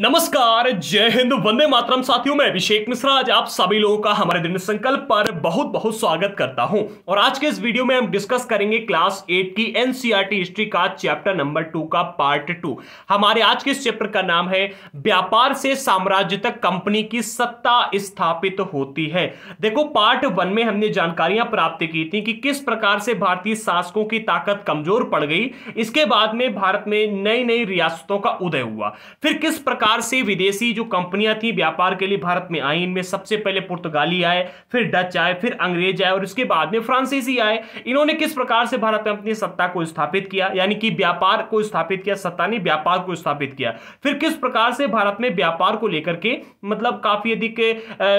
नमस्कार जय हिंद वंदे मातरम साथियों मैं अभिषेक मिश्रा आज आप सभी लोगों का हमारे दिन संकल्प पर बहुत बहुत स्वागत करता हूं और आज के इस वीडियो में हम डिस्कस करेंगे क्लास एट की एनसीईआरटी हिस्ट्री का चैप्टर नंबर टू का पार्ट टू हमारे आज के इस चैप्टर का नाम है व्यापार से साम्राज्य तक कंपनी की सत्ता स्थापित होती है देखो पार्ट वन में हमने जानकारियां प्राप्त की थी कि, कि किस प्रकार से भारतीय शासकों की ताकत कमजोर पड़ गई इसके बाद में भारत में नई नई रियासतों का उदय हुआ फिर किस प्रकार प्रकार से विदेशी जो कंपनियां थी व्यापार के लिए भारत में आई इनमें सबसे पहले पुर्तगाली आए फिर डच आए फिर अंग्रेज आए और उसके बाद में फ्रांसीसी आए इन्होंने किस प्रकार से भारत में अपनी सत्ता को स्थापित किया यानी कि व्यापार को स्थापित किया सत्ता ने व्यापार को स्थापित किया फिर किस प्रकार से भारत में व्यापार को लेकर के मतलब काफी अधिक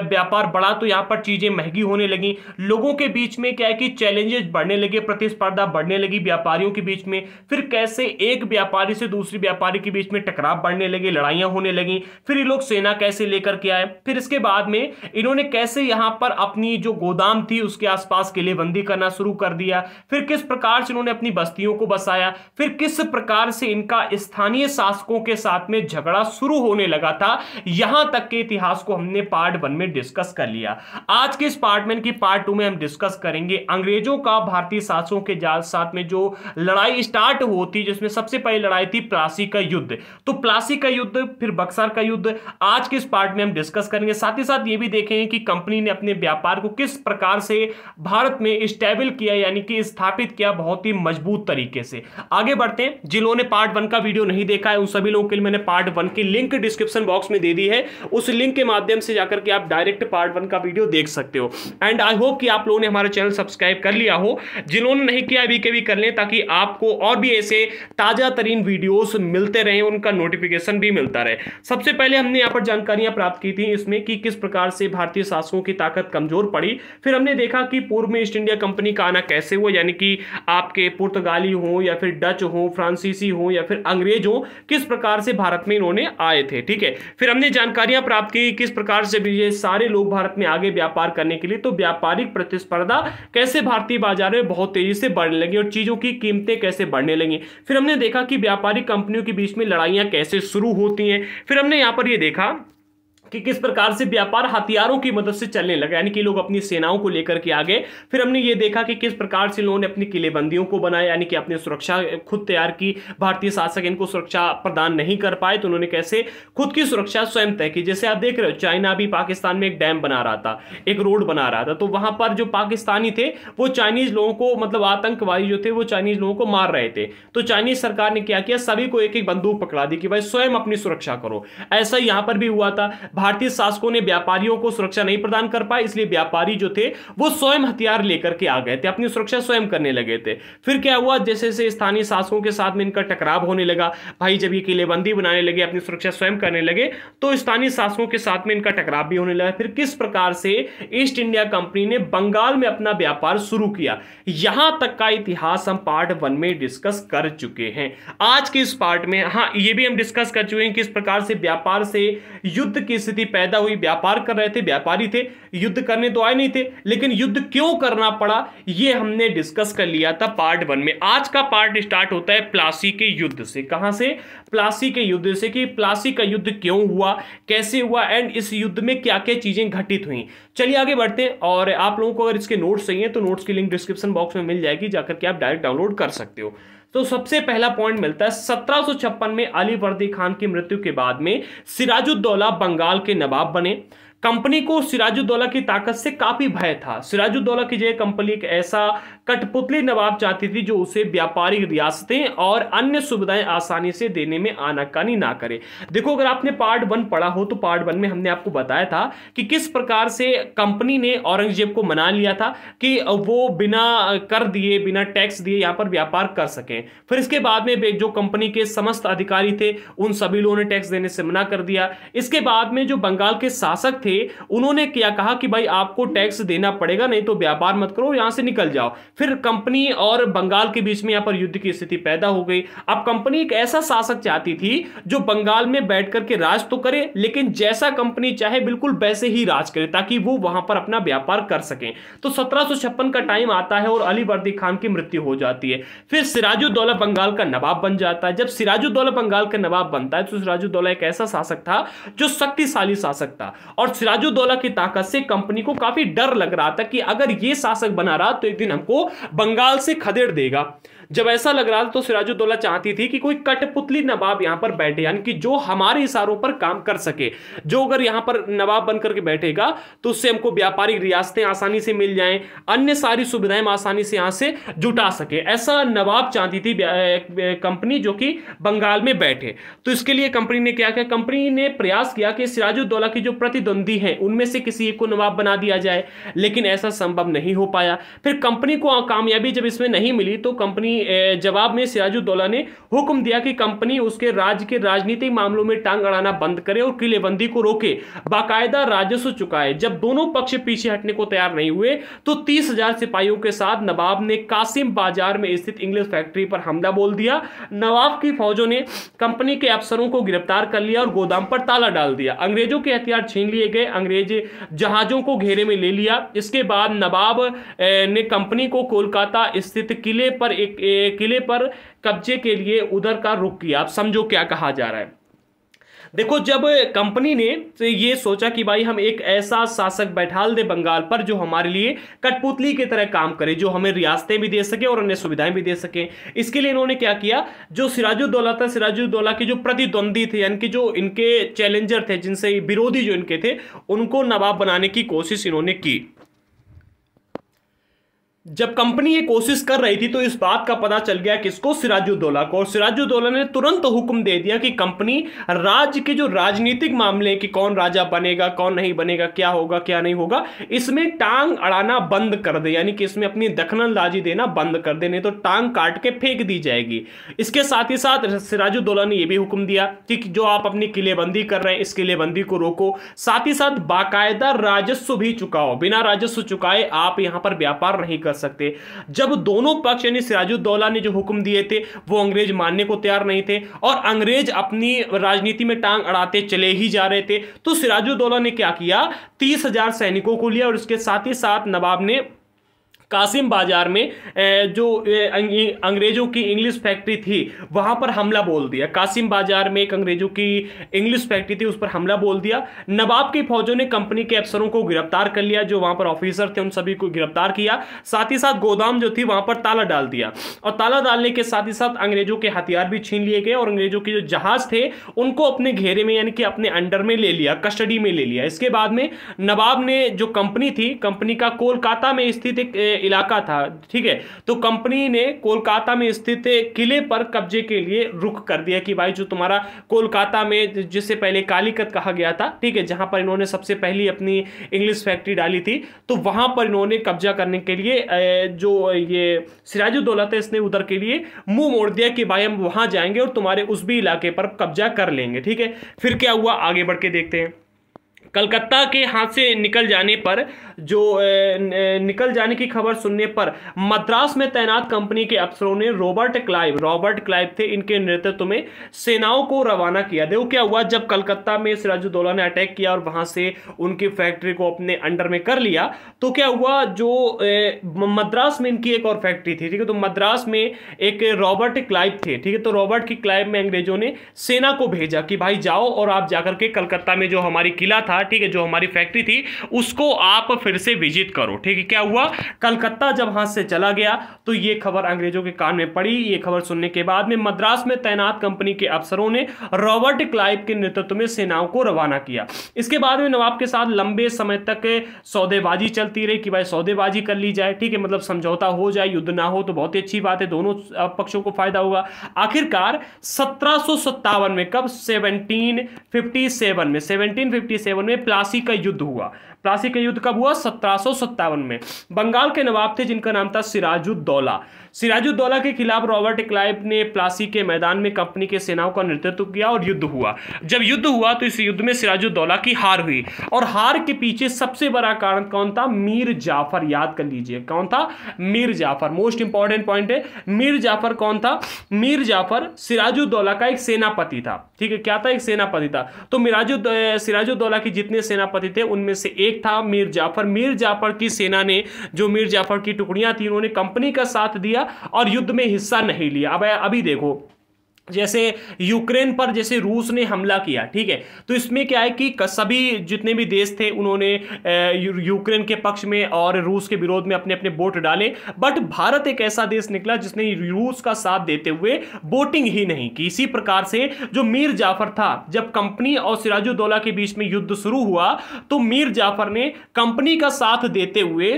व्यापार बढ़ा तो यहाँ पर चीजें महंगी होने लगी लोगों के बीच में क्या है कि चैलेंजेस बढ़ने लगे प्रतिस्पर्धा बढ़ने लगी व्यापारियों के बीच में फिर कैसे एक व्यापारी से दूसरी व्यापारी के बीच में टकराव बढ़ने लगे लड़ाइयां लड़ाइयां होने लगी फिर ये लोग सेना कैसे लेकर के आए फिर इसके बाद में इन्होंने कैसे यहां पर अपनी जो गोदाम थी उसके आसपास किलेबंदी करना शुरू कर दिया फिर किस प्रकार से इन्होंने अपनी बस्तियों को बसाया फिर किस प्रकार से इनका स्थानीय शासकों के साथ में झगड़ा शुरू होने लगा था यहां तक के इतिहास को हमने पार्ट वन में डिस्कस कर लिया आज के इस पार्ट में की पार्ट टू में हम डिस्कस करेंगे अंग्रेजों का भारतीय शासकों के साथ में जो लड़ाई स्टार्ट होती जिसमें सबसे पहली लड़ाई थी प्लासी का युद्ध तो प्लासी का युद्ध फिर बक्सर का युद्ध आज के इस पार्ट में हम डिस्कस करेंगे साथ ही साथ ये भी देखेंगे कि कंपनी ने अपने व्यापार को किस प्रकार से भारत में स्टेबल किया यानी कि स्थापित किया बहुत ही मजबूत तरीके से आगे बढ़ते हैं जिन लोगों ने पार्ट वन का वीडियो नहीं देखा है उन सभी लोगों के लिए मैंने पार्ट वन की लिंक डिस्क्रिप्शन बॉक्स में दे दी है उस लिंक के माध्यम से जाकर के आप डायरेक्ट पार्ट वन का वीडियो देख सकते हो एंड आई होप कि आप लोगों ने हमारा चैनल सब्सक्राइब कर लिया हो जिन्होंने नहीं किया अभी कभी कर लें ताकि आपको और भी ऐसे ताजा तरीन वीडियोस मिलते रहे उनका नोटिफिकेशन भी मिलता है सरकार है सबसे पहले हमने यहाँ पर जानकारियां प्राप्त की थी इसमें कि किस प्रकार से भारतीय शासकों की ताकत कमजोर पड़ी फिर हमने देखा कि पूर्व में ईस्ट इंडिया कंपनी का आना कैसे हुआ यानी कि आपके पुर्तगाली हों या फिर डच हों फ्रांसीसी हों या फिर अंग्रेज हों किस प्रकार से भारत में इन्होंने आए थे ठीक है फिर हमने जानकारियां प्राप्त की किस प्रकार से ये सारे लोग भारत में आगे व्यापार करने के लिए तो व्यापारिक प्रतिस्पर्धा कैसे भारतीय बाजार में बहुत तेजी से बढ़ने लगी और चीजों की कीमतें कैसे बढ़ने लगी फिर हमने देखा कि व्यापारिक कंपनियों के बीच में लड़ाइयां कैसे शुरू होती हैं है फिर हमने यहाँ पर ये देखा कि किस प्रकार से व्यापार हथियारों की मदद से चलने लगा यानी कि लोग अपनी सेनाओं को लेकर के आगे फिर हमने ये देखा कि किस प्रकार से लोगों ने अपनी किलेबंदियों को बनाया यानी कि अपनी सुरक्षा खुद तैयार की भारतीय शासक इनको सुरक्षा प्रदान नहीं कर पाए तो उन्होंने कैसे खुद की सुरक्षा स्वयं तय की जैसे आप देख रहे हो चाइना भी पाकिस्तान में एक डैम बना रहा था एक रोड बना रहा था तो वहां पर जो पाकिस्तानी थे वो चाइनीज लोगों को मतलब आतंकवादी जो थे वो चाइनीज लोगों को मार रहे थे तो चाइनीज सरकार ने क्या किया सभी को एक एक बंदूक पकड़ा दी कि भाई स्वयं अपनी सुरक्षा करो ऐसा यहां पर भी हुआ था भारतीय शासकों ने व्यापारियों को सुरक्षा नहीं प्रदान कर पाए इसलिए व्यापारी जो थे वो स्वयं हथियार लेकर के आ गए थे अपनी सुरक्षा स्वयं करने लगे थे फिर क्या हुआ जैसे जैसे स्थानीय शासकों के साथ में इनका टकराव होने लगा भाई जब ये किलेबंदी बनाने लगे अपनी सुरक्षा स्वयं करने लगे तो स्थानीय शासकों के साथ में इनका टकराव भी होने लगा फिर किस प्रकार से ईस्ट इंडिया कंपनी ने बंगाल में अपना व्यापार शुरू किया यहां तक का इतिहास हम पार्ट वन में डिस्कस कर चुके हैं आज के इस पार्ट में हाँ ये भी हम डिस्कस कर चुके हैं किस प्रकार से व्यापार से युद्ध की स्थिति पैदा हुई व्यापार कर रहे थे व्यापारी थे युद्ध करने तो आए नहीं थे लेकिन युद्ध क्यों करना पड़ा ये हमने डिस्कस कर लिया था पार्ट वन में आज का पार्ट स्टार्ट होता है प्लासी के युद्ध से कहाँ से प्लासी के युद्ध से कि प्लासी का युद्ध क्यों हुआ कैसे हुआ एंड इस युद्ध में क्या क्या चीज़ें घटित हुई चलिए आगे बढ़ते हैं और आप लोगों को अगर इसके नोट्स चाहिए तो नोट्स की लिंक डिस्क्रिप्शन बॉक्स में मिल जाएगी जाकर के आप डायरेक्ट डाउनलोड कर सकते हो तो सबसे पहला पॉइंट मिलता है सत्रह में अली वर्दी खान की मृत्यु के बाद में सिराजुद्दौला बंगाल के नवाब बने कंपनी को सिराजुद्दौला की ताकत से काफी भय था सिराजुद्दौला की जय कंपनी एक ऐसा कठपुतली नवाब चाहती थी जो उसे व्यापारिक रियासतें और अन्य सुविधाएं आसानी से देने में आनाकानी ना करे देखो अगर आपने पार्ट वन पढ़ा हो तो पार्ट वन में हमने आपको बताया था कि किस प्रकार से कंपनी ने औरंगजेब को मना लिया था कि वो बिना कर दिए बिना टैक्स दिए यहाँ पर व्यापार कर सकें फिर इसके बाद में जो कंपनी के समस्त अधिकारी थे उन सभी लोगों ने टैक्स देने से मना कर दिया इसके बाद में जो बंगाल के शासक थे थे उन्होंने क्या कहा कि भाई आपको टैक्स देना पड़ेगा नहीं तो व्यापार मत करो यहां से निकल जाओ फिर कंपनी और बंगाल के बीच में यहां पर युद्ध की स्थिति पैदा हो गई अब कंपनी एक ऐसा शासक चाहती थी जो बंगाल में बैठ करके राज तो करे लेकिन जैसा कंपनी चाहे बिल्कुल वैसे ही राज करे ताकि वो वहां पर अपना व्यापार कर सके तो सत्रह का टाइम आता है और अली वर्दी खान की मृत्यु हो जाती है फिर सिराजुद्दौला बंगाल का नवाब बन जाता है जब सिराजुद्दौला बंगाल का नवाब बनता है तो सिराजुद्दौला एक ऐसा शासक था जो शक्तिशाली शासक था और सिराजुद्दौला की ताकत से कंपनी को काफी डर लग रहा था कि अगर ये शासक बना रहा तो एक दिन हमको बंगाल से खदेड़ देगा जब ऐसा लग रहा था तो सिराजुद्दौला चाहती थी कि कोई कठपुतली नवाब यहाँ पर बैठे यानी कि जो हमारे इशारों पर काम कर सके जो अगर यहाँ पर नवाब बन करके बैठेगा तो उससे हमको व्यापारिक रियासतें आसानी से मिल जाएं अन्य सारी सुविधाएं आसानी से यहाँ से जुटा सके ऐसा नवाब चाहती थी कंपनी जो कि बंगाल में बैठे तो इसके लिए कंपनी ने क्या किया कंपनी ने प्रयास किया कि सिराजुद्दौला की जो प्रतिद्वंदी है उनमें से किसी एक को नवाब बना दिया जाए लेकिन ऐसा संभव नहीं हो पाया फिर कंपनी को कामयाबी जब इसमें नहीं मिली तो कंपनी जवाब में सिराजुद्दौला ने हुक्म दिया कि कंपनी उसके राज्य के राजनीतिक मामलों में टांग अड़ाना बंद करे और किलेबंदी को रोके बाकायदा राजस्व चुकाए जब दोनों पक्ष पीछे हटने को तैयार नहीं हुए तो तीस हजार सिपाहियों के साथ नवाब ने कासिम बाजार में स्थित इंग्लिश फैक्ट्री पर हमला बोल दिया नवाब की फौजों ने कंपनी के अफसरों को गिरफ्तार कर लिया और गोदाम पर ताला डाल दिया अंग्रेजों के हथियार छीन लिए गए अंग्रेज जहाजों को घेरे में ले लिया इसके बाद नवाब ने कंपनी को कोलकाता स्थित किले पर एक किले पर कब्जे के लिए उधर का रुख किया आप समझो क्या कहा जा रहा है देखो जब कंपनी ने तो ये सोचा कि भाई हम एक ऐसा शासक बैठाल दे बंगाल पर जो हमारे लिए कठपुतली की तरह काम करे जो हमें रियासतें भी दे सके और अन्य सुविधाएं भी दे सके इसके लिए इन्होंने क्या किया जो सिराजुद्दौला था सिराजुद्दौला के जो प्रतिद्वंदी थे यानी कि जो इनके चैलेंजर थे जिनसे विरोधी जो इनके थे उनको नवाब बनाने की कोशिश इन्होंने की जब कंपनी ये कोशिश कर रही थी तो इस बात का पता चल गया किसको सिराजुद्दौला को और सिराजुद्दौला ने तुरंत हुक्म दे दिया कि कंपनी राज्य के जो राजनीतिक मामले कि कौन राजा बनेगा कौन नहीं बनेगा क्या होगा क्या नहीं होगा इसमें टांग अड़ाना बंद कर दे यानी कि इसमें अपनी लाजी देना बंद कर दे नहीं तो टांग काट के फेंक दी जाएगी इसके साथ ही साथ सिराजुद्दौला ने यह भी हुक्म दिया कि जो आप अपनी किलेबंदी कर रहे हैं इस किलेबंदी को रोको साथ ही साथ बाकायदा राजस्व भी चुकाओ बिना राजस्व चुकाए आप यहां पर व्यापार नहीं कर कर सकते जब दोनों पक्ष यानी सिराजुद्दौला ने जो हुक्म दिए थे वो अंग्रेज मानने को तैयार नहीं थे और अंग्रेज अपनी राजनीति में टांग अड़ाते चले ही जा रहे थे तो सिराजुद्दौला ने क्या किया तीस हजार सैनिकों को लिया और उसके साथ ही साथ नवाब ने कासिम बाजार में जो अंग्रेज़ों की इंग्लिश फैक्ट्री थी वहाँ पर हमला बोल दिया कासिम बाजार में एक अंग्रेज़ों की इंग्लिश फैक्ट्री थी उस पर हमला बोल दिया नवाब की फौजों ने कंपनी के अफसरों को गिरफ्तार कर लिया जो वहाँ पर ऑफिसर थे उन सभी को गिरफ्तार किया साथ ही साथ गोदाम जो थी वहाँ पर ताला डाल दिया और ताला डालने के साथ ही साथ अंग्रेज़ों के हथियार भी छीन लिए गए और अंग्रेज़ों के जो जहाज़ थे उनको अपने घेरे में यानी कि अपने अंडर में ले लिया कस्टडी में ले लिया इसके बाद में नवाब ने जो कंपनी थी कंपनी का कोलकाता में स्थित एक इलाका था ठीक है तो कंपनी ने कोलकाता में स्थित किले पर कब्जे के लिए रुख कर दिया कि भाई जो तुम्हारा कोलकाता में जिससे पहले कालीकत कहा गया था ठीक है जहां पर इन्होंने सबसे पहली अपनी इंग्लिश फैक्ट्री डाली थी तो वहां पर इन्होंने कब्जा करने के लिए जो ये सिराजुद्दौला था इसने उधर के लिए मुंह मोड़ दिया कि भाई हम वहां जाएंगे और तुम्हारे उस भी इलाके पर कब्जा कर लेंगे ठीक है फिर क्या हुआ आगे बढ़ के देखते हैं कलकत्ता के हाथ से निकल जाने पर जो निकल जाने की खबर सुनने पर मद्रास में तैनात कंपनी के अफसरों ने रॉबर्ट क्लाइव रॉबर्ट क्लाइव थे इनके नेतृत्व में सेनाओं को रवाना किया देखो क्या हुआ जब कलकत्ता में सिराजुद्दौला ने अटैक किया और वहां से उनकी फैक्ट्री को अपने अंडर में कर लिया तो क्या हुआ जो मद्रास में इनकी एक और फैक्ट्री थी ठीक है तो मद्रास में एक रॉबर्ट क्लाइव थे ठीक है तो रॉबर्ट की क्लाइव में अंग्रेजों ने सेना को भेजा कि भाई जाओ और आप जाकर के कलकत्ता में जो हमारी किला था ठीक है जो हमारी फैक्ट्री थी उसको आप फिर से विजिट करो ठीक है क्या हुआ कलकत्ता जब हाथ से चला गया तो ये खबर अंग्रेजों के कान में पड़ी ये खबर सुनने के बाद में मद्रास में तैनात कंपनी के अफसरों ने रॉबर्ट क्लाइव के नेतृत्व में सेनाओं को रवाना किया इसके बाद में नवाब के साथ लंबे समय तक सौदेबाजी चलती रही कि भाई सौदेबाजी कर ली जाए ठीक है मतलब समझौता हो जाए युद्ध ना हो तो बहुत ही अच्छी बात है दोनों पक्षों को फायदा होगा आखिरकार सत्रह में कब सेवनटीन में सेवनटीन में में प्लासी का युद्ध हुआ प्लासी का युद्ध कब हुआ सत्रह में बंगाल के नवाब थे जिनका नाम था सिराजुद्दौला सिराजुद्दौला के खिलाफ रॉबर्ट इक्लाइव ने प्लासी के मैदान में कंपनी के सेनाओं का नेतृत्व किया और युद्ध हुआ जब युद्ध हुआ तो इस युद्ध में सिराजुद्दौला की हार हुई और हार के पीछे सबसे बड़ा कारण कौन था मीर जाफर याद कर लीजिए कौन था Mir Jafar most important point है मीर जाफर कौन था मीर जाफर सिराजुद्दौला का एक सेनापति था ठीक है क्या था एक सेनापति था तो मिराजु सिराजुद्दौला के जितने सेनापति थे उनमें से एक एक था मीर जाफर मीर जाफर की सेना ने जो मीर जाफर की टुकड़ियां थी उन्होंने कंपनी का साथ दिया और युद्ध में हिस्सा नहीं लिया अब अभी देखो जैसे यूक्रेन पर जैसे रूस ने हमला किया ठीक है तो इसमें क्या है कि सभी जितने भी देश थे उन्होंने यूक्रेन के पक्ष में और रूस के विरोध में अपने अपने वोट डाले बट भारत एक ऐसा देश निकला जिसने रूस का साथ देते हुए वोटिंग ही नहीं की इसी प्रकार से जो मीर जाफर था जब कंपनी और सिराजुद्दौला के बीच में युद्ध शुरू हुआ तो मीर जाफर ने कंपनी का साथ देते हुए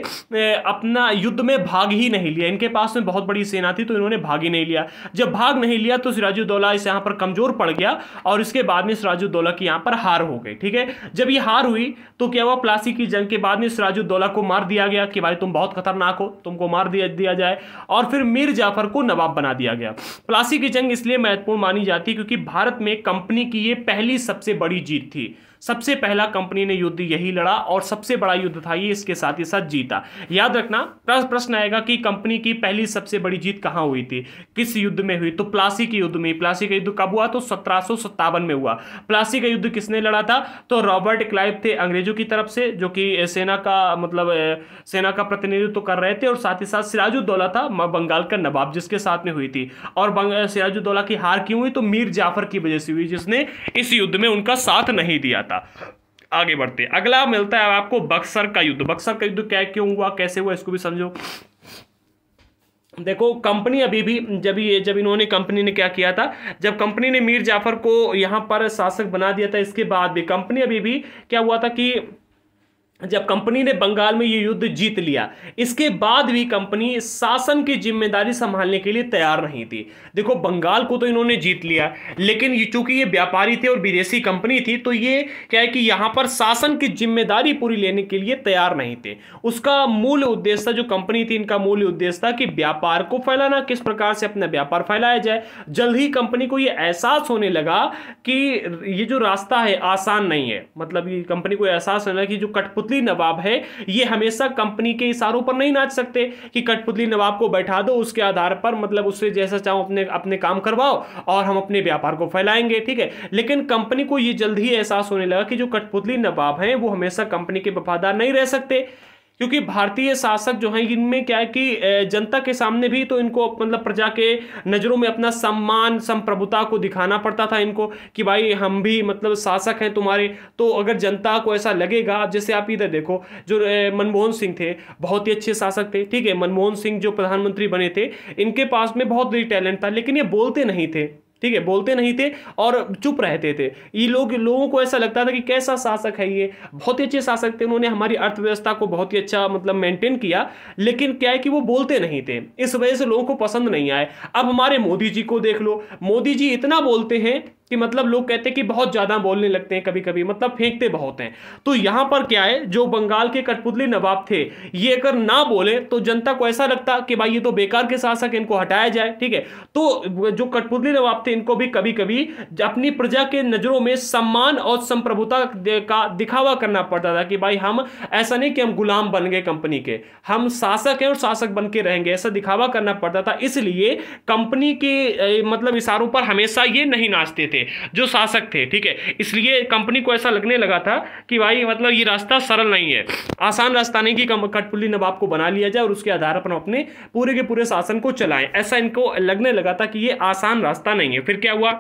अपना युद्ध में भाग ही नहीं लिया इनके पास में बहुत बड़ी सेना थी तो इन्होंने भाग ही नहीं लिया जब भाग नहीं लिया तो सिराज सिराजुद्दौला इस यहाँ पर कमजोर पड़ गया और इसके बाद में सिराजुद्दौला की यहाँ पर हार हो गई ठीक है जब ये हार हुई तो क्या हुआ प्लासी की जंग के बाद में सिराजुद्दौला को मार दिया गया कि भाई तुम बहुत खतरनाक हो तुमको मार दिया दिया जाए और फिर मीर जाफर को नवाब बना दिया गया प्लासी की जंग इसलिए महत्वपूर्ण मानी जाती है क्योंकि भारत में कंपनी की ये पहली सबसे बड़ी जीत थी सबसे पहला कंपनी ने युद्ध यही लड़ा और सबसे बड़ा युद्ध था ये इसके साथ ही साथ जीता याद रखना प्रश्न आएगा कि कंपनी की पहली सबसे बड़ी जीत कहाँ हुई थी किस युद्ध में हुई तो प्लासी के युद्ध में प्लासी का युद्ध कब हुआ तो सत्रह में हुआ प्लासी का युद्ध किसने लड़ा था तो रॉबर्ट क्लाइव थे अंग्रेजों की तरफ से जो कि सेना का मतलब सेना का प्रतिनिधित्व तो कर रहे थे और साथ ही साथ सिराजुद्दौला था बंगाल का नवाब जिसके साथ में हुई थी और सिराजुद्दौला की हार क्यों हुई तो मीर जाफर की वजह से हुई जिसने इस युद्ध में उनका साथ नहीं दिया था था आगे बढ़ते हैं अगला मिलता है आपको बक्सर का युद्ध बक्सर का युद्ध क्या क्यों हुआ कैसे हुआ इसको भी समझो देखो कंपनी अभी भी जब ये जब इन्होंने कंपनी ने क्या किया था जब कंपनी ने मीर जाफर को यहाँ पर शासक बना दिया था इसके बाद भी कंपनी अभी भी क्या हुआ था कि जब कंपनी ने बंगाल में ये युद्ध जीत लिया इसके बाद भी कंपनी शासन की जिम्मेदारी संभालने के लिए तैयार नहीं थी देखो बंगाल को तो इन्होंने जीत लिया लेकिन चूंकि ये व्यापारी थे और विदेशी कंपनी थी तो ये क्या है कि यहाँ पर शासन की जिम्मेदारी पूरी लेने के लिए तैयार नहीं थे उसका मूल उद्देश्य जो कंपनी थी इनका मूल उद्देश्य था कि व्यापार को फैलाना किस प्रकार से अपना व्यापार फैलाया जाए जल्द ही कंपनी को ये एहसास होने लगा कि ये जो रास्ता है आसान नहीं है मतलब ये कंपनी को एहसास होने लगा कि जो कठपुत कठपुतली नवाब है ये हमेशा कंपनी के इशारों पर नहीं नाच सकते कि कठपुतली नवाब को बैठा दो उसके आधार पर मतलब उससे जैसा चाहो अपने अपने काम करवाओ और हम अपने व्यापार को फैलाएंगे ठीक है लेकिन कंपनी को ये जल्द ही एहसास होने लगा कि जो कठपुतली नवाब हैं वो हमेशा कंपनी के वफादार नहीं रह सकते क्योंकि भारतीय शासक जो हैं इनमें क्या है कि जनता के सामने भी तो इनको मतलब प्रजा के नज़रों में अपना सम्मान संप्रभुता को दिखाना पड़ता था इनको कि भाई हम भी मतलब शासक हैं तुम्हारे तो अगर जनता को ऐसा लगेगा जैसे आप इधर देखो जो मनमोहन सिंह थे बहुत ही अच्छे शासक थे ठीक है मनमोहन सिंह जो प्रधानमंत्री बने थे इनके पास में बहुत ही टैलेंट था लेकिन ये बोलते नहीं थे ठीक है बोलते नहीं थे और चुप रहते थे ये लोग लोगों को ऐसा लगता था कि कैसा शासक है ये बहुत ही अच्छे शासक थे उन्होंने हमारी अर्थव्यवस्था को बहुत ही अच्छा मतलब मेंटेन किया लेकिन क्या है कि वो बोलते नहीं थे इस वजह से लोगों को पसंद नहीं आए अब हमारे मोदी जी को देख लो मोदी जी इतना बोलते हैं कि मतलब लोग कहते हैं कि बहुत ज़्यादा बोलने लगते हैं कभी कभी मतलब फेंकते बहुत हैं तो यहाँ पर क्या है जो बंगाल के कठपुतली नवाब थे ये अगर ना बोले तो जनता को ऐसा लगता कि भाई ये तो बेकार के शासक इनको हटाया जाए ठीक है तो जो कठपुतली नवाब थे इनको भी कभी कभी अपनी प्रजा के नज़रों में सम्मान और संप्रभुता का दिखावा करना पड़ता था कि भाई हम ऐसा नहीं कि हम गुलाम बन गए कंपनी के हम शासक हैं और शासक बन के रहेंगे ऐसा दिखावा करना पड़ता था इसलिए कंपनी के मतलब इशारों पर हमेशा ये नहीं नाचते थे थे जो शासक थे ठीक है इसलिए कंपनी को ऐसा लगने लगा था कि भाई मतलब ये रास्ता सरल नहीं है आसान रास्ता नहीं कि कठपुली नवाब को बना लिया जाए और उसके आधार पर अपने पूरे के पूरे शासन को चलाएं ऐसा इनको लगने लगा था कि ये आसान रास्ता नहीं है फिर क्या हुआ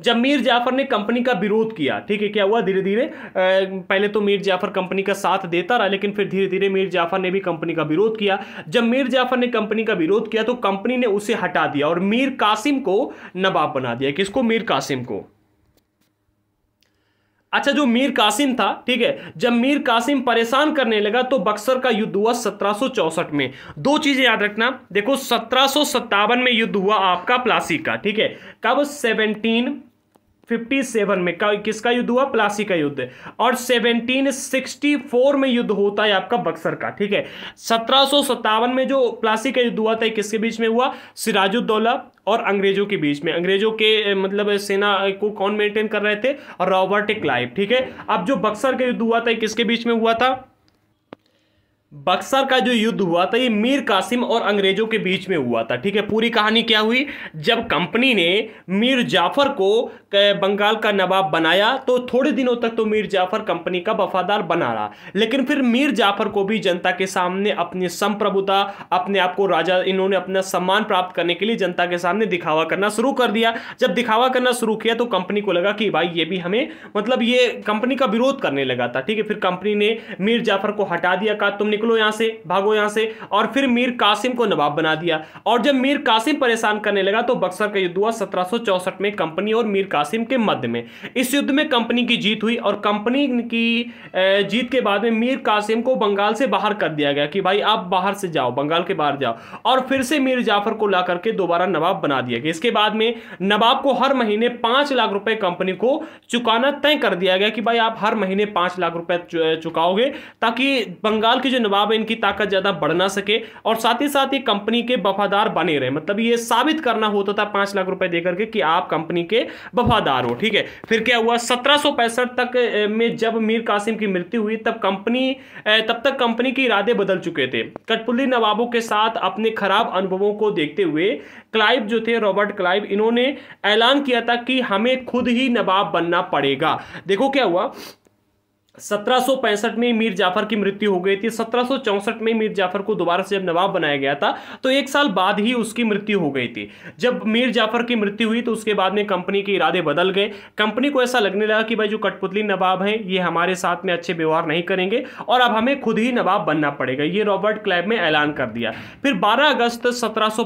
जब मीर जाफर ने कंपनी का विरोध किया ठीक है क्या हुआ धीरे धीरे पहले तो मीर जाफर कंपनी का साथ देता रहा लेकिन फिर धीरे धीरे मीर जाफर ने भी कंपनी का विरोध किया जब मीर जाफर ने कंपनी का विरोध किया तो कंपनी ने उसे हटा दिया और मीर कासिम को नवाब बना दिया किसको मीर कासिम को अच्छा जो मीर कासिम था ठीक है जब मीर कासिम परेशान करने लगा तो बक्सर का युद्ध हुआ सत्रह में दो चीजें याद रखना देखो सत्रह में युद्ध हुआ आपका प्लासी का ठीक है कब सेवनटीन 57 में किसका युद्ध हुआ प्लासी का युद्ध और 1764 में युद्ध होता है आपका बक्सर का ठीक है सत्रह में जो प्लासी का युद्ध हुआ था किसके बीच में हुआ सिराजुद्दौला और अंग्रेजों के बीच में अंग्रेजों के मतलब सेना को कौन मेंटेन कर रहे थे रॉबर्ट क्लाइव ठीक है अब जो बक्सर का युद्ध हुआ था किसके बीच में हुआ था बक्सर का जो युद्ध हुआ था ये मीर कासिम और अंग्रेजों के बीच में हुआ था ठीक है पूरी कहानी क्या हुई जब कंपनी ने मीर जाफर को बंगाल का नवाब बनाया तो थोड़े दिनों तक तो मीर जाफर कंपनी का वफादार बना रहा लेकिन फिर मीर जाफर को भी जनता के सामने अपनी संप्रभुता अपने आप को राजा इन्होंने अपना सम्मान प्राप्त करने के लिए जनता के सामने दिखावा करना शुरू कर दिया जब दिखावा करना शुरू किया तो कंपनी को लगा कि भाई ये भी हमें मतलब ये कंपनी का विरोध करने लगा था ठीक है फिर कंपनी ने मीर जाफर को हटा दिया कहा तुमने निकलो यहाँ से भागो यहाँ से और फिर मीर कासिम को नवाब बना दिया और जब मीर कासिम परेशान करने लगा तो बक्सर का युद्ध हुआ सत्रह में कंपनी और मीर कासिम के मध्य में इस युद्ध में कंपनी की जीत हुई और कंपनी की जीत के बाद में मीर कासिम को बंगाल से बाहर कर दिया गया कि भाई आप बाहर से जाओ बंगाल के बाहर जाओ और फिर से मीर जाफर को ला करके दोबारा नवाब बना दिया गया इसके बाद में नवाब को हर महीने पांच लाख रुपए कंपनी को चुकाना तय कर दिया गया कि भाई आप हर महीने पांच लाख रुपए चुकाओगे ताकि बंगाल की जो नवाब इनकी ताकत ज़्यादा बढ़ ना सके और साथ ही साथ ये कंपनी के वफादार बने रहे मतलब ये साबित करना होता तो था पांच लाख रुपए देकर के कि आप कंपनी के वफादार हो ठीक है फिर क्या हुआ सत्रह तक में जब मीर कासिम की मृत्यु हुई तब कंपनी तब तक कंपनी के इरादे बदल चुके थे कठपुतली नवाबों के साथ अपने खराब अनुभवों को देखते हुए क्लाइव जो थे रॉबर्ट क्लाइव इन्होंने ऐलान किया था कि हमें खुद ही नवाब बनना पड़ेगा देखो क्या हुआ सत्रह में मीर जाफर की मृत्यु हो गई थी सत्रह में मीर जाफर को दोबारा से जब नवाब बनाया गया था तो एक साल बाद ही उसकी मृत्यु हो गई थी जब मीर जाफर की मृत्यु हुई तो उसके बाद में कंपनी के इरादे बदल गए कंपनी को ऐसा लगने लगा कि भाई जो कठपुतली नवाब हैं ये हमारे साथ में अच्छे व्यवहार नहीं करेंगे और अब हमें खुद ही नवाब बनना पड़ेगा ये रॉबर्ट क्लैब में ऐलान कर दिया फिर बारह अगस्त सत्रह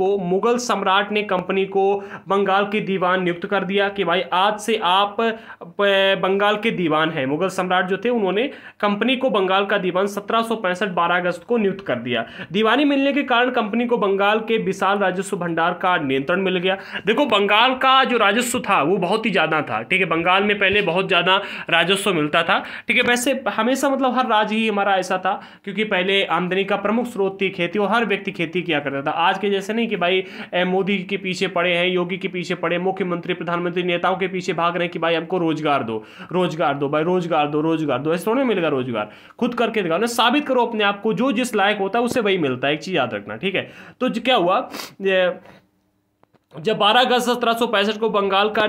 को मुगल सम्राट ने कंपनी को बंगाल के दीवान नियुक्त कर दिया कि भाई आज से आप बंगाल के दीवान हैं मुगल सम्राट सम्राट जो थे उन्होंने कंपनी को बंगाल का दीवान सत्रह सौ अगस्त को नियुक्त कर दिया दीवानी मिलने के कारण कंपनी को बंगाल के विशाल राजस्व भंडार का नियंत्रण मिल गया देखो बंगाल का जो राजस्व था वो बहुत ही ज़्यादा था ठीक है बंगाल में पहले बहुत ज़्यादा राजस्व मिलता था ठीक है वैसे हमेशा मतलब हर राज्य ही हमारा ऐसा था क्योंकि पहले आमदनी का प्रमुख स्रोत थी खेती और हर व्यक्ति खेती किया करता था आज के जैसे नहीं कि भाई मोदी के पीछे पड़े हैं योगी के पीछे पड़े मुख्यमंत्री प्रधानमंत्री नेताओं के पीछे भाग रहे हैं कि भाई हमको रोजगार दो रोजगार दो भाई रोजगार दो रोजगार दो ऐसे थोड़ी मिलेगा रोजगार खुद करके दिखाओ ना साबित करो अपने आप को जो जिस लायक होता है उससे वही मिलता है एक चीज़ याद रखना ठीक है तो क्या हुआ जब 12 अगस्त सत्रह को बंगाल का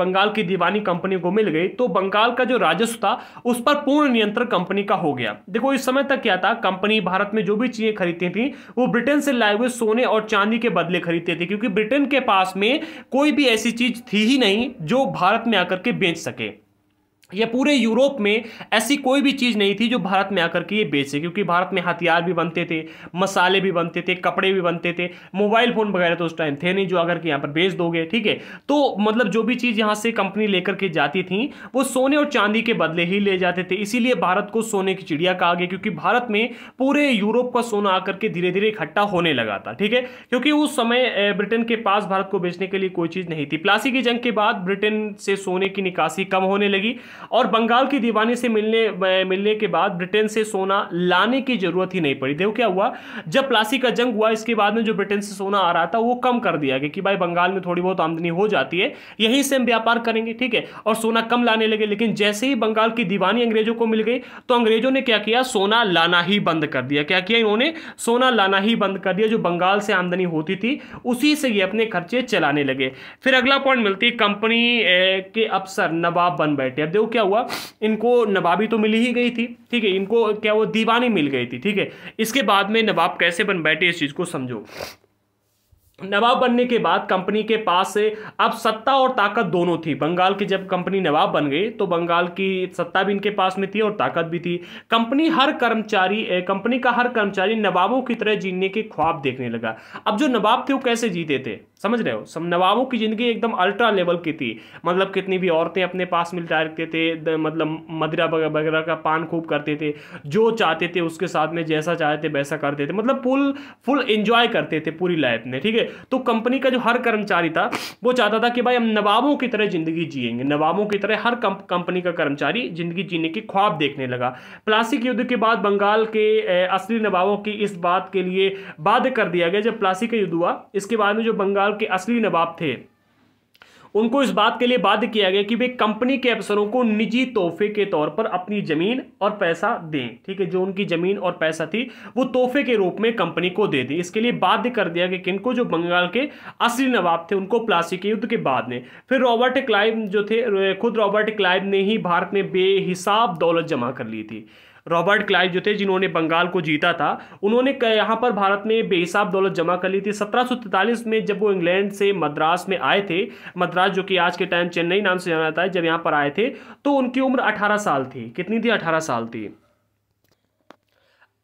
बंगाल की दीवानी कंपनी को मिल गई तो बंगाल का जो राजस्व था उस पर पूर्ण नियंत्रण कंपनी का हो गया देखो इस समय तक क्या था कंपनी भारत में जो भी चीज़ें खरीदती थी वो ब्रिटेन से लाए हुए सोने और चांदी के बदले खरीदते थे क्योंकि ब्रिटेन के पास में कोई भी ऐसी चीज़ थी ही नहीं जो भारत में आकर के बेच सके या पूरे यूरोप में ऐसी कोई भी चीज़ नहीं थी जो भारत में आकर के ये बेचे क्योंकि भारत में हथियार भी बनते थे मसाले भी बनते थे कपड़े भी बनते थे मोबाइल फ़ोन वगैरह तो उस टाइम थे नहीं जो अगर के यहाँ पर बेच दोगे ठीक है तो मतलब जो भी चीज़ यहाँ से कंपनी लेकर के जाती थी वो सोने और चांदी के बदले ही ले जाते थे इसीलिए भारत को सोने की चिड़िया कहा गया क्योंकि भारत में पूरे यूरोप का सोना आकर के धीरे धीरे इकट्ठा होने लगा था ठीक है क्योंकि उस समय ब्रिटेन के पास भारत को बेचने के लिए कोई चीज़ नहीं थी प्लासी की जंग के बाद ब्रिटेन से सोने की निकासी कम होने लगी और बंगाल की दीवानी से मिलने मिलने के बाद ब्रिटेन से सोना लाने की जरूरत ही नहीं पड़ी देखो क्या हुआ जब प्लासी का जंग हुआ इसके बाद में जो ब्रिटेन से सोना आ रहा था वो कम कर दिया गया कि भाई बंगाल में थोड़ी बहुत आमदनी हो जाती है यहीं से हम व्यापार करेंगे ठीक है और सोना कम लाने लगे लेकिन जैसे ही बंगाल की दीवानी अंग्रेजों को मिल गई तो अंग्रेजों ने क्या किया सोना लाना ही बंद कर दिया क्या किया इन्होंने सोना लाना ही बंद कर दिया जो बंगाल से आमदनी होती थी उसी से ये अपने खर्चे चलाने लगे फिर अगला पॉइंट मिलती है कंपनी के अफसर नवाब बन बैठे अब देखो तो क्या हुआ इनको नवाबी तो मिली ही गई थी ठीक है इनको क्या वो दीवानी मिल गई थी ठीक है इसके बाद में नवाब कैसे बन बैठे इस चीज़ को समझो नवाब बनने के बाद कंपनी के पास से अब सत्ता और ताकत दोनों थी बंगाल की जब कंपनी नवाब बन गई तो बंगाल की सत्ता भी इनके पास में थी और ताकत भी थी कंपनी हर कर्मचारी कंपनी का हर कर्मचारी नवाबों की तरह जीने के ख्वाब देखने लगा अब जो नवाब थे वो कैसे जीते थे समझ रहे हो सब नवाबों की ज़िंदगी एकदम अल्ट्रा लेवल की थी मतलब कितनी भी औरतें अपने पास जा रखते थे मतलब मदिरा वगैरह का पान खूब करते थे जो चाहते थे उसके साथ में जैसा चाहते थे वैसा करते थे मतलब फुल फुल इंजॉय करते थे पूरी लाइफ में ठीक है तो कंपनी का जो हर कर्मचारी था वो चाहता था कि भाई हम नवाबों की तरह ज़िंदगी जियेंगे नवाबों की तरह हर कंपनी का कर्मचारी ज़िंदगी जीने के ख्वाब देखने लगा प्लास्टिक युद्ध के बाद बंगाल के असली नवाबों की इस बात के लिए बाध्य कर दिया गया जब प्लास्टिक का युद्ध हुआ इसके बाद में जो बंगाल बंगाल के असली नवाब थे उनको इस बात के लिए बाध्य किया गया कि वे कंपनी के अफसरों को निजी तोहफे के तौर पर अपनी ज़मीन और पैसा दें ठीक है जो उनकी ज़मीन और पैसा थी वो तोहफे के रूप में कंपनी को दे दी इसके लिए बाध्य कर दिया गया कि किनको जो बंगाल के असली नवाब थे उनको प्लासी के युद्ध के बाद में फिर रॉबर्ट क्लाइव जो थे खुद रॉबर्ट क्लाइव ने ही भारत में बेहिसाब दौलत जमा कर ली थी रॉबर्ट क्लाइव जो थे जिन्होंने बंगाल को जीता था उन्होंने यहाँ पर भारत में बेहिसाब दौलत जमा कर ली थी सत्रह में जब वो इंग्लैंड से मद्रास में आए थे मद्रास जो कि आज के टाइम चेन्नई नाम से जाना जाता है जब यहाँ पर आए थे तो उनकी उम्र अठारह साल थी कितनी थी अठारह साल थी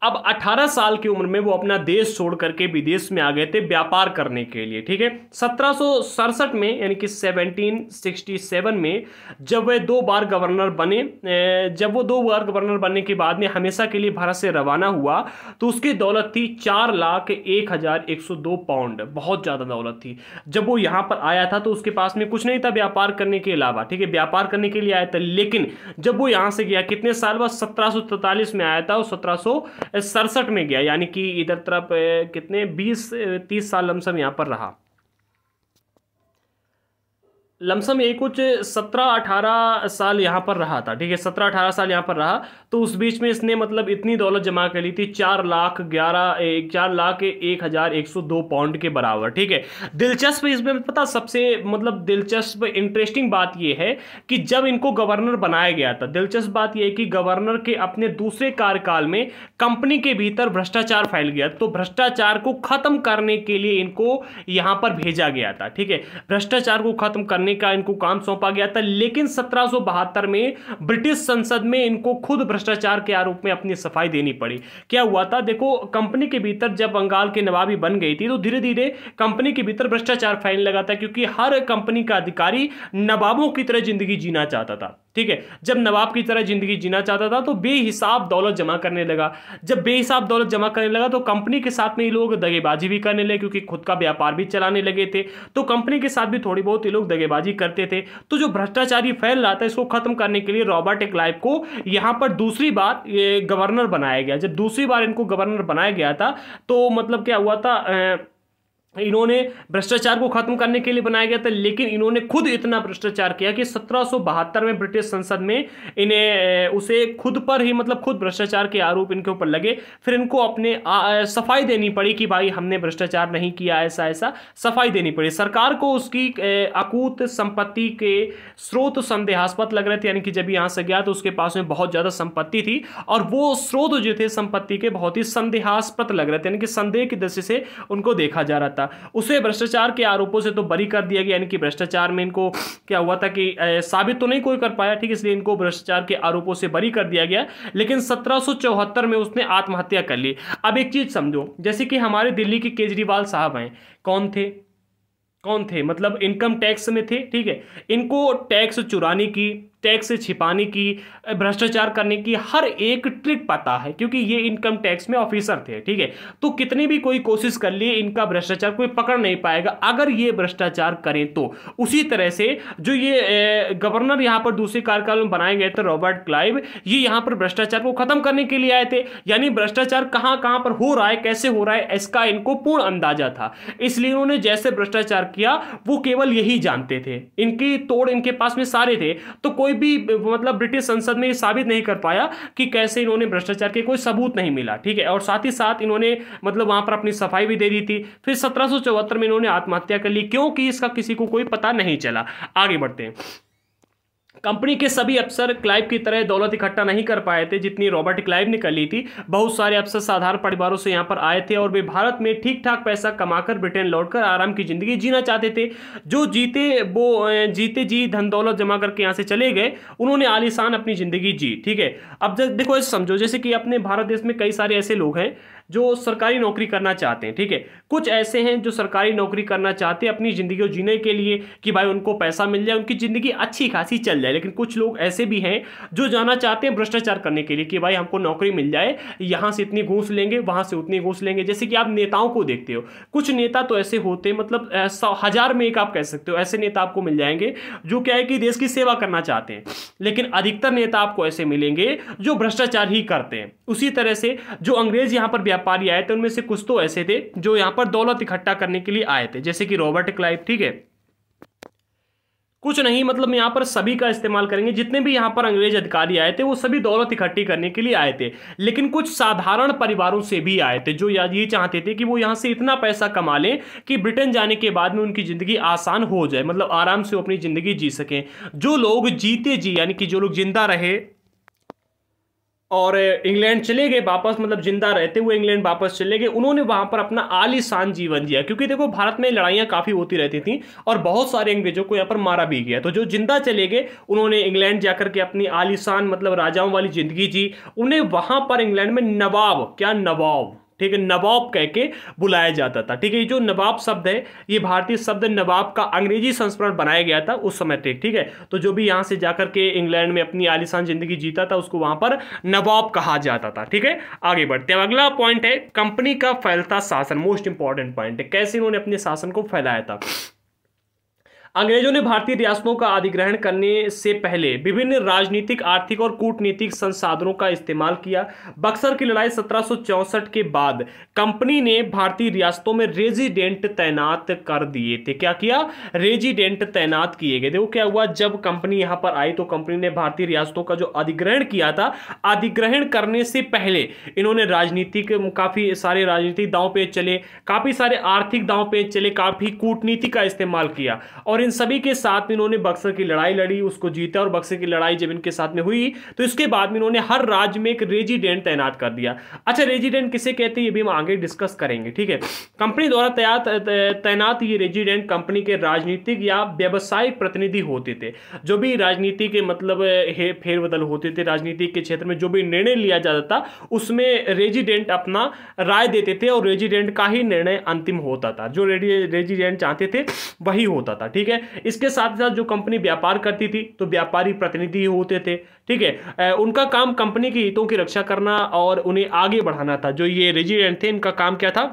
अब 18 साल की उम्र में वो अपना देश छोड़ करके विदेश में आ गए थे व्यापार करने के लिए ठीक है सत्रह में यानी कि 1767 में जब वे दो बार गवर्नर बने जब वो दो बार गवर्नर बनने के बाद में हमेशा के लिए भारत से रवाना हुआ तो उसकी दौलत थी चार लाख एक हज़ार एक सौ दो पाउंड बहुत ज़्यादा दौलत थी जब वो यहाँ पर आया था तो उसके पास में कुछ नहीं था व्यापार करने के अलावा ठीक है व्यापार करने के लिए आया था लेकिन जब वो यहाँ से गया कितने साल बाद सत्रह में आया था और सत्रह सड़सठ में गया यानी कि इधर तरफ कितने बीस तीस साल लमसम यहाँ पर रहा लमसम ये कुछ सत्रह अठारह साल यहाँ पर रहा था ठीक है सत्रह अठारह साल यहाँ पर रहा तो उस बीच में इसने मतलब इतनी दौलत जमा कर ली थी चार लाख ग्यारह चार लाख एक हज़ार एक सौ दो पाउंड के बराबर ठीक है दिलचस्प इसमें पता सबसे मतलब दिलचस्प इंटरेस्टिंग बात यह है कि जब इनको गवर्नर बनाया गया था दिलचस्प बात यह है कि गवर्नर के अपने दूसरे कार्यकाल में कंपनी के भीतर भ्रष्टाचार फैल गया तो भ्रष्टाचार को खत्म करने के लिए इनको यहां पर भेजा गया था ठीक है भ्रष्टाचार को खत्म करने का इनको काम सौंपा गया था लेकिन सत्रह में ब्रिटिश संसद में इनको खुद भ्रष्टाचार के आरोप में अपनी सफाई देनी पड़ी क्या हुआ था देखो कंपनी के भीतर जब बंगाल की नवाबी बन गई थी तो धीरे धीरे कंपनी के भीतर भ्रष्टाचार फैलने लगा था क्योंकि हर कंपनी का अधिकारी नवाबों की तरह जिंदगी जीना चाहता था ठीक है जब नवाब की तरह ज़िंदगी जीना चाहता था तो बेहिसाब दौलत जमा करने लगा जब बेहिसाब दौलत जमा करने लगा तो कंपनी के साथ में ये लोग दगेबाजी भी करने लगे क्योंकि खुद का व्यापार भी चलाने लगे थे तो कंपनी के साथ भी थोड़ी बहुत ये लोग दगेबाजी करते थे तो जो भ्रष्टाचारी फैल रहा था इसको खत्म करने के लिए रॉबर्ट एक लाइफ को यहाँ पर दूसरी बार गवर्नर बनाया गया जब दूसरी बार इनको गवर्नर बनाया गया था तो मतलब क्या हुआ था इन्होंने भ्रष्टाचार को खत्म करने के लिए बनाया गया था लेकिन इन्होंने खुद इतना भ्रष्टाचार किया कि सत्रह में ब्रिटिश संसद में इन्हें उसे खुद पर ही मतलब खुद भ्रष्टाचार के आरोप इनके ऊपर लगे फिर इनको अपने आ, सफाई देनी पड़ी कि भाई हमने भ्रष्टाचार नहीं किया ऐसा ऐसा सफाई देनी पड़ी सरकार को उसकी अकूत संपत्ति के स्रोत संदेहास्पद लग रहे थे यानी कि जब यहाँ से गया तो उसके पास में बहुत ज़्यादा संपत्ति थी और वो स्रोत जो थे संपत्ति के बहुत ही संदेहास्पद लग रहे थे यानी कि संदेह की दृष्टि से उनको देखा जा रहा था था उसे भ्रष्टाचार के आरोपों से तो बरी कर दिया गया यानी कि भ्रष्टाचार में इनको क्या हुआ था कि ए, साबित तो नहीं कोई कर पाया ठीक इसलिए इनको भ्रष्टाचार के आरोपों से बरी कर दिया गया लेकिन सत्रह में उसने आत्महत्या कर ली अब एक चीज़ समझो जैसे कि हमारे दिल्ली के केजरीवाल साहब हैं कौन थे कौन थे मतलब इनकम टैक्स में थे ठीक है इनको टैक्स चुराने की टैक्स छिपाने की भ्रष्टाचार करने की हर एक ट्रिक पता है क्योंकि ये इनकम टैक्स में ऑफिसर थे ठीक है तो कितनी भी कोई कोशिश कर लिए इनका भ्रष्टाचार कोई पकड़ नहीं पाएगा अगर ये भ्रष्टाचार करें तो उसी तरह से जो ये गवर्नर यहाँ पर दूसरे कार्यकाल में बनाए गए थे रॉबर्ट क्लाइव ये यहाँ पर भ्रष्टाचार को खत्म करने के लिए आए थे यानी भ्रष्टाचार कहाँ कहाँ पर हो रहा है कैसे हो रहा है इसका इनको पूर्ण अंदाजा था इसलिए उन्होंने जैसे भ्रष्टाचार किया वो केवल यही जानते थे इनकी तोड़ इनके पास में सारे थे तो कोई कोई भी मतलब ब्रिटिश संसद में ये साबित नहीं कर पाया कि कैसे इन्होंने भ्रष्टाचार के कोई सबूत नहीं मिला ठीक है और साथ ही साथ इन्होंने मतलब वहां पर अपनी सफाई भी दे दी थी फिर सत्रह में इन्होंने आत्महत्या कर ली क्योंकि इसका किसी को कोई पता नहीं चला आगे बढ़ते हैं कंपनी के सभी अफसर क्लाइव की तरह दौलत इकट्ठा नहीं कर पाए थे जितनी रॉबर्ट क्लाइव ने कर ली थी बहुत सारे अफसर साधारण परिवारों से यहाँ पर आए थे और वे भारत में ठीक ठाक पैसा कमाकर ब्रिटेन लौटकर आराम की ज़िंदगी जीना चाहते थे जो जीते वो जीते जी धन दौलत जमा करके यहाँ से चले गए उन्होंने आलिशान अपनी ज़िंदगी जी ठीक है अब देखो ऐसे समझो जैसे कि अपने भारत देश में कई सारे ऐसे लोग हैं जो सरकारी नौकरी करना चाहते हैं ठीक है कुछ ऐसे हैं जो सरकारी नौकरी करना चाहते हैं अपनी ज़िंदगी को जीने के लिए कि भाई उनको पैसा मिल जाए उनकी ज़िंदगी अच्छी खासी चल जाए लेकिन कुछ लोग ऐसे भी हैं जो जाना चाहते हैं भ्रष्टाचार करने के लिए कि भाई हमको नौकरी मिल जाए यहाँ से इतनी घूस लेंगे वहाँ से उतनी घूस लेंगे जैसे कि आप नेताओं को देखते हो कुछ नेता तो ऐसे होते हैं मतलब हज़ार में एक आप कह सकते हो ऐसे नेता आपको मिल जाएंगे जो क्या है कि देश की सेवा करना चाहते हैं लेकिन अधिकतर नेता आपको ऐसे मिलेंगे जो भ्रष्टाचार ही करते हैं उसी तरह से जो अंग्रेज यहाँ पर व्यापार व्यापारी आए थे उनमें से कुछ तो ऐसे थे जो यहाँ पर दौलत इकट्ठा करने के लिए आए थे जैसे कि रॉबर्ट क्लाइव ठीक है कुछ नहीं मतलब यहाँ पर सभी का इस्तेमाल करेंगे जितने भी यहाँ पर अंग्रेज अधिकारी आए थे वो सभी दौलत इकट्ठी करने के लिए आए थे लेकिन कुछ साधारण परिवारों से भी आए थे जो ये चाहते थे कि वो यहाँ से इतना पैसा कमा लें कि ब्रिटेन जाने के बाद में उनकी ज़िंदगी आसान हो जाए मतलब आराम से वो अपनी ज़िंदगी जी सकें जो लोग जीते जी यानी कि जो लोग जिंदा रहे और इंग्लैंड चले गए वापस मतलब जिंदा रहते हुए इंग्लैंड वापस चले गए उन्होंने वहाँ पर अपना आलिशान जीवन जिया क्योंकि देखो भारत में लड़ाइयाँ काफ़ी होती रहती थी और बहुत सारे अंग्रेजों को यहाँ पर मारा भी गया तो जो जिंदा चले गए उन्होंने इंग्लैंड जाकर के अपनी आलिशान मतलब राजाओं वाली जिंदगी जी उन्हें वहाँ पर इंग्लैंड में नवाब क्या नवाब ठीक है नवाब कह के बुलाया जाता था ठीक है जो नवाब शब्द है ये भारतीय शब्द नवाब का अंग्रेजी संस्करण बनाया गया था उस समय तक ठीक है तो जो भी यहां से जाकर के इंग्लैंड में अपनी आलिशान जिंदगी जीता था उसको वहां पर नवाब कहा जाता था ठीक है आगे बढ़ते हैं अगला पॉइंट है कंपनी का फैलता शासन मोस्ट इंपॉर्टेंट पॉइंट है कैसे इन्होंने अपने शासन को फैलाया था अंग्रेजों ने भारतीय रियासतों का अधिग्रहण करने से पहले विभिन्न राजनीतिक आर्थिक और कूटनीतिक संसाधनों का इस्तेमाल किया बक्सर की लड़ाई सत्रह के बाद कंपनी ने भारतीय रियासतों में रेजिडेंट तैनात कर दिए थे क्या किया रेजिडेंट तैनात किए गए देखो क्या हुआ जब कंपनी यहां पर आई तो कंपनी ने भारतीय रियासतों का जो अधिग्रहण किया था अधिग्रहण करने से पहले इन्होंने राजनीतिक काफी सारे राजनीतिक दाव पे चले काफी सारे आर्थिक दाव पे चले काफी कूटनीति का इस्तेमाल किया और इन सभी के साथ में इन्होंने बक्सर की लड़ाई लड़ी उसको जीता और बक्सर की लड़ाई जब इनके साथ में हुई तो इसके बाद में इन्होंने हर राज्य में एक रेजिडेंट तैनात कर दिया अच्छा रेजिडेंट किसे कहते हैं ये भी हम आगे डिस्कस करेंगे ठीक है कंपनी द्वारा तैयार तैनात ये रेजिडेंट कंपनी के राजनीतिक या व्यावसायिक प्रतिनिधि होते थे जो भी राजनीति के मतलब फेरबदल होते थे राजनीति के क्षेत्र में जो भी निर्णय लिया जाता था उसमें रेजिडेंट अपना राय देते थे और रेजिडेंट का ही निर्णय अंतिम होता था जो रेजिडेंट चाहते थे वही होता था ठीक है है इसके साथ साथ जो कंपनी व्यापार करती थी तो व्यापारी प्रतिनिधि होते थे ठीक है उनका काम कंपनी के हितों की रक्षा करना और उन्हें आगे बढ़ाना था जो ये रेजिडेंट थे इनका काम क्या था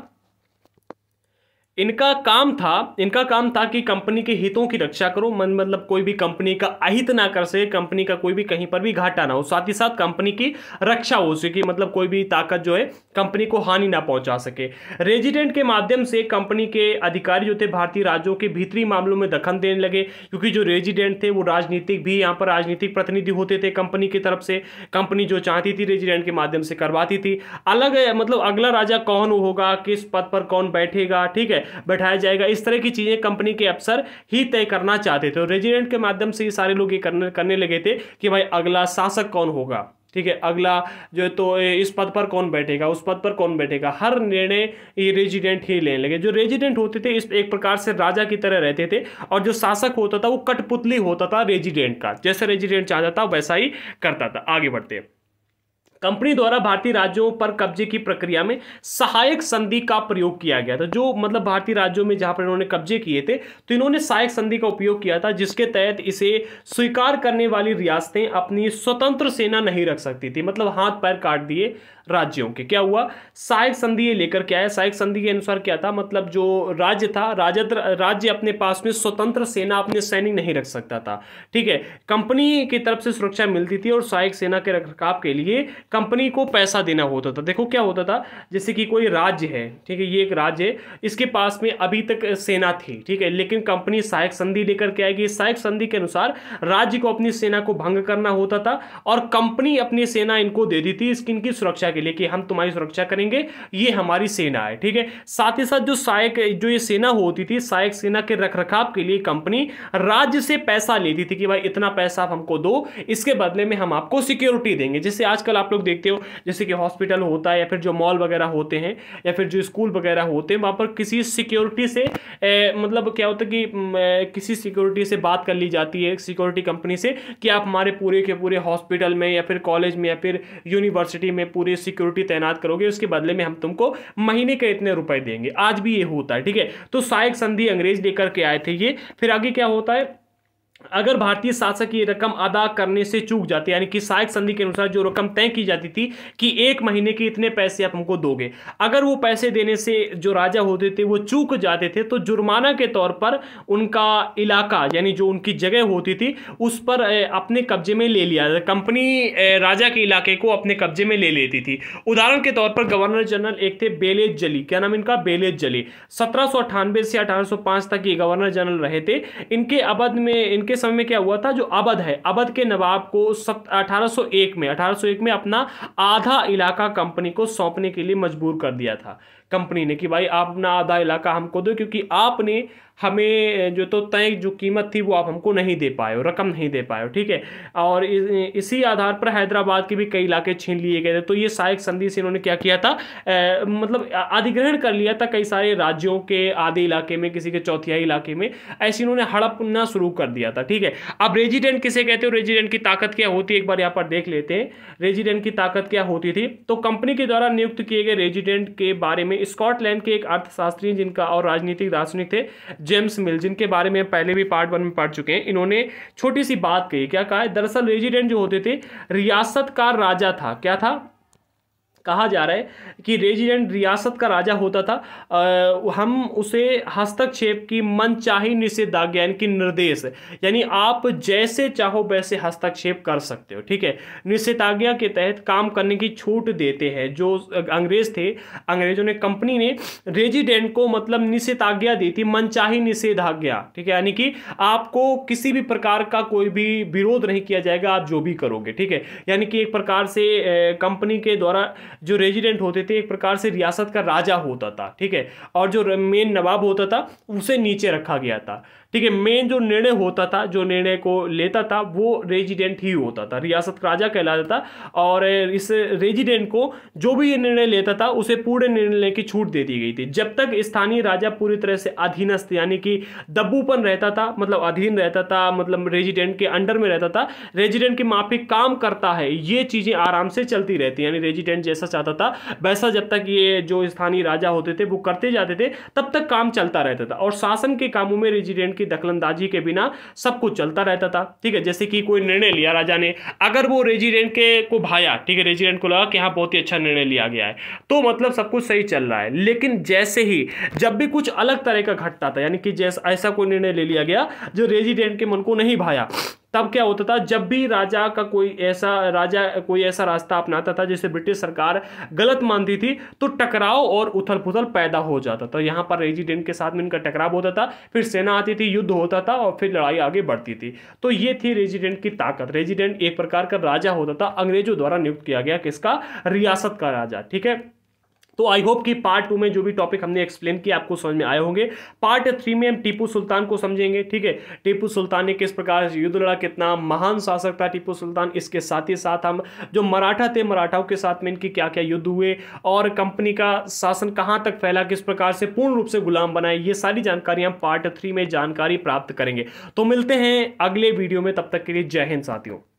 इनका काम था इनका काम था कि कंपनी के हितों की रक्षा करो मन मतलब कोई भी कंपनी का अहित ना कर सके कंपनी का कोई भी कहीं पर भी घाटा ना हो साथ ही साथ कंपनी की रक्षा हो सके मतलब कोई भी ताकत जो है कंपनी को हानि ना पहुंचा सके रेजिडेंट के माध्यम से कंपनी के अधिकारी जो थे भारतीय राज्यों के भीतरी मामलों में दखन देने लगे क्योंकि जो रेजिडेंट थे वो राजनीतिक भी यहाँ पर राजनीतिक प्रतिनिधि होते थे कंपनी की तरफ से कंपनी जो चाहती थी रेजिडेंट के माध्यम से करवाती थी अलग मतलब अगला राजा कौन होगा किस पद पर कौन बैठेगा ठीक है बैठाया जाएगा इस तरह की चीज़ें कंपनी के अफसर ही तय करना चाहते थे और रेजिडेंट के माध्यम से ये सारे लोग ये करने करने लगे थे कि भाई अगला शासक कौन होगा ठीक है अगला जो है तो इस पद पर कौन बैठेगा उस पद पर कौन बैठेगा हर निर्णय ये रेजिडेंट ही लेने लगे जो रेजिडेंट होते थे इस एक प्रकार से राजा की तरह रहते थे और जो शासक होता था वो कठपुतली होता था रेजिडेंट का जैसे रेजिडेंट चाहता था वैसा ही करता था आगे बढ़ते हैं कंपनी द्वारा भारतीय राज्यों पर कब्जे की प्रक्रिया में सहायक संधि का प्रयोग किया गया था जो मतलब भारतीय राज्यों में जहां पर इन्होंने कब्जे किए थे तो इन्होंने सहायक संधि का उपयोग किया था जिसके तहत इसे स्वीकार करने वाली रियासतें अपनी स्वतंत्र सेना नहीं रख सकती थी मतलब हाथ पैर काट दिए राज्यों के क्या हुआ सहायक संधि ये लेकर क्या है सहायक संधि के अनुसार क्या था मतलब जो राज्य था राज्य राज्य अपने पास में स्वतंत्र सेना अपने सैनिक नहीं रख सकता था ठीक है कंपनी की तरफ से सुरक्षा मिलती थी और सहायक सेना के रखरखाव के लिए कंपनी को पैसा देना होता था देखो क्या होता था जैसे कि कोई राज्य है ठीक है ये एक राज्य है इसके पास में अभी तक सेना थी ठीक है लेकिन कंपनी सहायक संधि लेकर के आएगी सहायक संधि के अनुसार राज्य को अपनी सेना को भंग करना होता था और कंपनी अपनी सेना इनको दे दी थी इसकी इनकी सुरक्षा के लिए कि हम तुम्हारी सुरक्षा करेंगे ये हमारी सेना है ठीक है साथ ही साथ जो सहायक जो ये सेना होती थी सहायक सेना के रख रखाव के लिए कंपनी राज्य से पैसा लेती थी कि भाई इतना पैसा आप हमको दो इसके बदले में हम आपको सिक्योरिटी देंगे जैसे आजकल आप लोग लोग देखते हो जैसे कि हॉस्पिटल होता है या फिर जो मॉल वगैरह होते हैं या फिर जो स्कूल वगैरह होते हैं वहाँ पर किसी सिक्योरिटी से ए, मतलब क्या होता है कि ए, किसी सिक्योरिटी से बात कर ली जाती है सिक्योरिटी कंपनी से कि आप हमारे पूरे के पूरे हॉस्पिटल में या फिर कॉलेज में या फिर यूनिवर्सिटी में पूरी सिक्योरिटी तैनात करोगे उसके बदले में हम तुमको महीने के इतने रुपए देंगे आज भी ये होता है ठीक है तो सहायक संधि अंग्रेज लेकर के आए थे ये फिर आगे क्या होता है अगर भारतीय शासक ये रकम अदा करने से चूक जाते यानी कि सहायक संधि के अनुसार जो रकम तय की जाती थी कि एक महीने के इतने पैसे आप हमको दोगे अगर वो पैसे देने से जो राजा होते थे वो चूक जाते थे तो जुर्माना के तौर पर उनका इलाका यानी जो उनकी जगह होती थी उस पर अपने कब्जे में ले लिया कंपनी राजा के इलाके को अपने कब्जे में ले लेती थी उदाहरण के तौर पर गवर्नर जनरल एक थे बेलेज जली क्या नाम इनका बेलेज जली सत्रह से अठारह तक ये गवर्नर जनरल रहे थे इनके अवध में इनके उनके समय में क्या हुआ था जो अवध है अवध के नवाब को सत एक में 1801 में अपना आधा इलाका कंपनी को सौंपने के लिए मजबूर कर दिया था कंपनी ने कि भाई आप अपना आधा इलाका हमको दो क्योंकि आपने हमें जो तो तय जो कीमत थी वो आप हमको नहीं दे पाए हो रकम नहीं दे पाए हो ठीक है और इसी आधार पर हैदराबाद के भी कई इलाके छीन लिए गए थे तो ये सहायक संधि से इन्होंने क्या किया था ए, मतलब अधिग्रहण कर लिया था कई सारे राज्यों के आधे इलाके में किसी के चौथियाई इलाके में ऐसे इन्होंने हड़पना शुरू कर दिया था ठीक है अब रेजिडेंट किसे कहते हो रेजिडेंट की ताकत क्या होती है एक बार यहाँ पर देख लेते हैं रेजिडेंट की ताकत क्या होती थी तो कंपनी के द्वारा नियुक्त किए गए रेजिडेंट के बारे में स्कॉटलैंड के एक अर्थशास्त्री जिनका और राजनीतिक दार्शनिक थे जेम्स मिल जिनके बारे में पहले भी पार्ट वन में पढ़ चुके हैं इन्होंने छोटी सी बात कही क्या कहा दरअसल रेजिडेंट जो होते थे रियासत का राजा था क्या था कहा जा रहा है कि रेजिडेंट रियासत का राजा होता था आ, हम उसे हस्तक्षेप की मनचाही निषेधाज्ञा यानी कि निर्देश यानी आप जैसे चाहो वैसे हस्तक्षेप कर सकते हो ठीक है निषेधाज्ञा के तहत काम करने की छूट देते हैं जो अंग्रेज थे अंग्रेजों ने कंपनी ने रेजिडेंट को मतलब निषेधाज्ञा दी थी मनचाही निषेधाज्ञा ठीक है यानी कि आपको किसी भी प्रकार का कोई भी विरोध नहीं किया जाएगा आप जो भी करोगे ठीक है यानी कि एक प्रकार से कंपनी के द्वारा जो रेजिडेंट होते थे एक प्रकार से रियासत का राजा होता था ठीक है और जो मेन नवाब होता था उसे नीचे रखा गया था ठीक है मेन जो निर्णय होता था जो निर्णय को लेता था वो रेजिडेंट ही होता था रियासत का राजा कहलाता था और इस रेजिडेंट को जो भी ये निर्णय लेता था उसे पूरे निर्णय लेने की छूट दे दी गई थी जब तक स्थानीय राजा पूरी तरह से अधीनस्थ यानी कि दब्बूपन रहता था मतलब अधीन रहता था मतलब रेजिडेंट के अंडर में रहता था रेजिडेंट के माफी काम करता है ये चीज़ें आराम से चलती रहती यानी रेजिडेंट जैसा चाहता था वैसा जब तक ये जो स्थानीय राजा होते थे वो करते जाते थे तब तक काम चलता रहता था और शासन के कामों में रेजिडेंट की दखलंदाजी के बिना सब कुछ चलता रहता था ठीक है जैसे कि कोई निर्णय लिया राजा ने अगर वो रेजिडेंट के को भाया ठीक है रेजिडेंट को लगा कि हाँ बहुत ही अच्छा निर्णय लिया गया है तो मतलब सब कुछ सही चल रहा है लेकिन जैसे ही जब भी कुछ अलग तरह का घटता था यानी कि जैसा ऐसा कोई निर्णय ले लिया गया जो रेजिडेंट के मन को नहीं भाया तब क्या होता था जब भी राजा का कोई ऐसा राजा कोई ऐसा रास्ता अपनाता था जिसे ब्रिटिश सरकार गलत मानती थी तो टकराव और उथल पुथल पैदा हो जाता था यहाँ पर रेजिडेंट के साथ में इनका टकराव होता था फिर सेना आती थी युद्ध होता था और फिर लड़ाई आगे बढ़ती थी तो ये थी रेजिडेंट की ताकत रेजिडेंट एक प्रकार का राजा होता था अंग्रेजों द्वारा नियुक्त किया गया किसका रियासत का राजा ठीक है तो आई होप कि पार्ट टू में जो भी टॉपिक हमने एक्सप्लेन किया आपको समझ में आए होंगे पार्ट थ्री में हम टीपू सुल्तान को समझेंगे ठीक है टीपू सुल्तान ने किस प्रकार युद्ध लड़ा कितना महान शासक था टीपू सुल्तान इसके साथ ही साथ हम जो मराठा थे मराठाओं के साथ में इनकी क्या क्या युद्ध हुए और कंपनी का शासन कहाँ तक फैला किस प्रकार से पूर्ण रूप से गुलाम बनाए ये सारी जानकारी हम पार्ट थ्री में जानकारी प्राप्त करेंगे तो मिलते हैं अगले वीडियो में तब तक के लिए जय हिंद साथियों